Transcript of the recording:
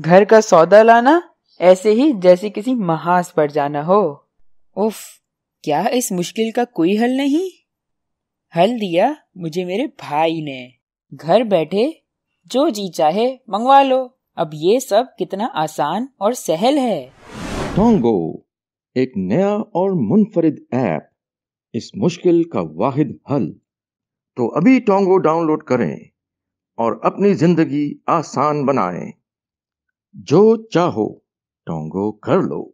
घर का सौदा लाना ऐसे ही जैसे किसी महाज पर जाना हो उफ क्या इस मुश्किल का कोई हल नहीं हल दिया मुझे मेरे भाई ने घर बैठे जो जी चाहे मंगवा लो अब ये सब कितना आसान और सहल है टोंगो एक नया और मुनफरिद ऐप इस मुश्किल का वाहिद हल तो अभी टोंगो डाउनलोड करें और अपनी जिंदगी आसान बनाएं जो चाहो टोंगो कर लो